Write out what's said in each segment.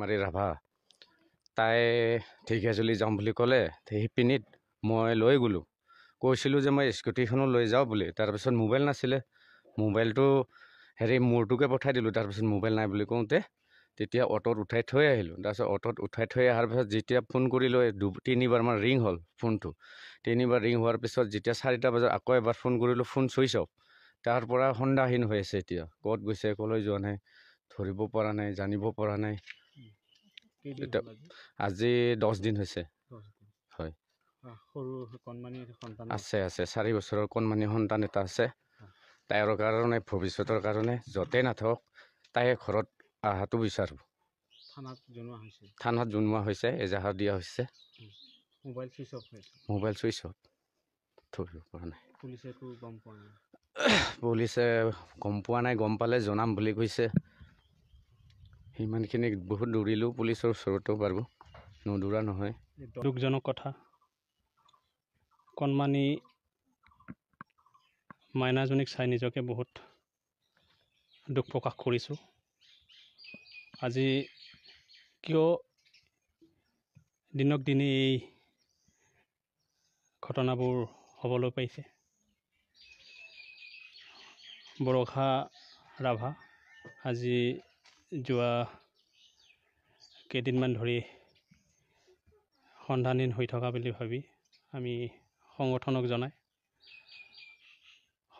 মাৰি ৰাভা তাই ঠিকে চলি যাম বুলি ক'লে শিপিনীত মই লৈ গ'লোঁ কৈছিলোঁ যে মই স্কুটিখনো লৈ যাওঁ বুলি তাৰপিছত মোবাইল নাছিলে মোবাইলটো হেৰি মূৰটোকে পঠাই দিলোঁ তাৰপিছত মোবাইল নাই বুলি কওঁতে তেতিয়া অ'ট'ত উঠাই থৈ আহিলোঁ তাৰপিছত অ'ট'ত উঠাই থৈ অহাৰ পিছত যেতিয়া ফোন কৰিলোঁ দু তিনিবাৰমান ৰিং হ'ল ফোনটো তিনিবাৰ ৰিং হোৱাৰ পিছত যেতিয়া চাৰিটা বজাত আকৌ এবাৰ ফোন কৰিলোঁ ফোন চুই চাওক তাৰ পৰা সন্দাহীন হৈ আছে এতিয়া ক'ত গৈছে ক'লৈ যোৱা নাই ধৰিব পৰা নাই জানিব পৰা নাই আজি দহ দিন হৈছে আছে আছে চাৰি বছৰৰ কণমানি সন্তান এটা আছে তাইৰ কাৰণে ভৱিষ্যতৰ কাৰণে য'তে নাথাকক তাই ঘৰত অহাটো বিচাৰোঁ থানাত জনোৱা হৈছে এজাহাৰ দিয়া হৈছে মোবাইল চুইচ অফ থাকিব পৰা নাই পুলিচে গম পোৱা নাই গম পালে জনাম বুলি কৈছে সিমানখিনি বহুত দৌৰিলেও পুলিচৰ ওচৰতো পাৰোঁ নদৌৰা নহয় দুখজনক কথা কণমানি মাইনাজনীক চাই নিজকে বহুত দুখ প্ৰকাশ কৰিছোঁ আজি কিয় দিনক দিনে এই ঘটনাবোৰ হ'বলৈ পাইছে বৰষা ৰাভা আজি যোৱা কেইদিনমান ধৰি সন্ধানহীন হৈ থকা বুলি ভাবি আমি সংগঠনক জনাই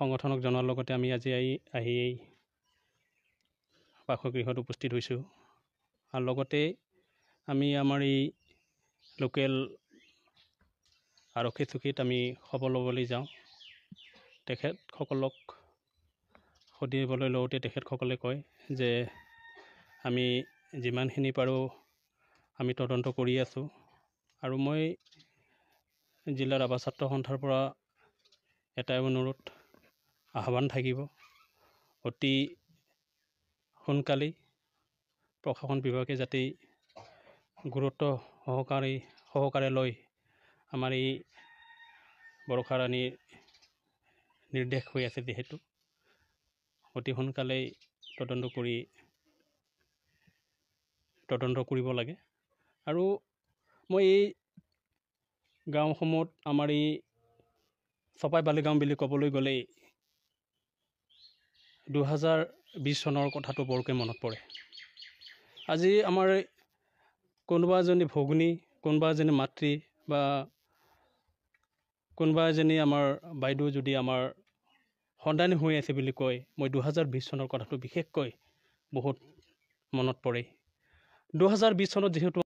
সংগঠনক জনোৱাৰ লগতে আমি আজি আহি আহি বাসগৃহত উপস্থিত হৈছোঁ আৰু লগতে আমি আমাৰ এই লোকেল আৰক্ষী চকীত আমি খবৰ ল'বলৈ যাওঁ তেখেতসকলক সুধিবলৈ লওঁতে তেখেতসকলে কয় যে আমি যিমানখিনি পাৰোঁ আমি তদন্ত কৰি আছোঁ আৰু মই জিলাৰ আৱাস ছাত্ৰ সন্থাৰ পৰা এটাই অনুৰোধ আহ্বান থাকিব অতি সোনকালেই প্ৰশাসন বিভাগে যাতে গুৰুত্ব সহকাৰে সহকাৰে লৈ আমাৰ এই বৰষাৰাণীৰ নিৰ্দেশ হৈ আছে যিহেতু অতি সোনকালেই তদন্ত কৰি তদন্ত কৰিব লাগে আৰু মই এই গাঁওসমূহত আমাৰ এই চপাই বালিগাঁও বুলি ক'বলৈ গ'লে দুহেজাৰ বিছ চনৰ কথাটো বৰকৈ মনত পৰে আজি আমাৰ কোনোবা এজনী ভগ্নী কোনোবা এজনী মাতৃ বা কোনোবা এজনী আমাৰ বাইদেউ যদি আমাৰ সন্ধানী হৈ আছে বুলি কয় মই দুহেজাৰ বিছ চনৰ কথাটো বিশেষকৈ বহুত মনত পৰে দুহেজাৰ বিছ চনত যিহেতু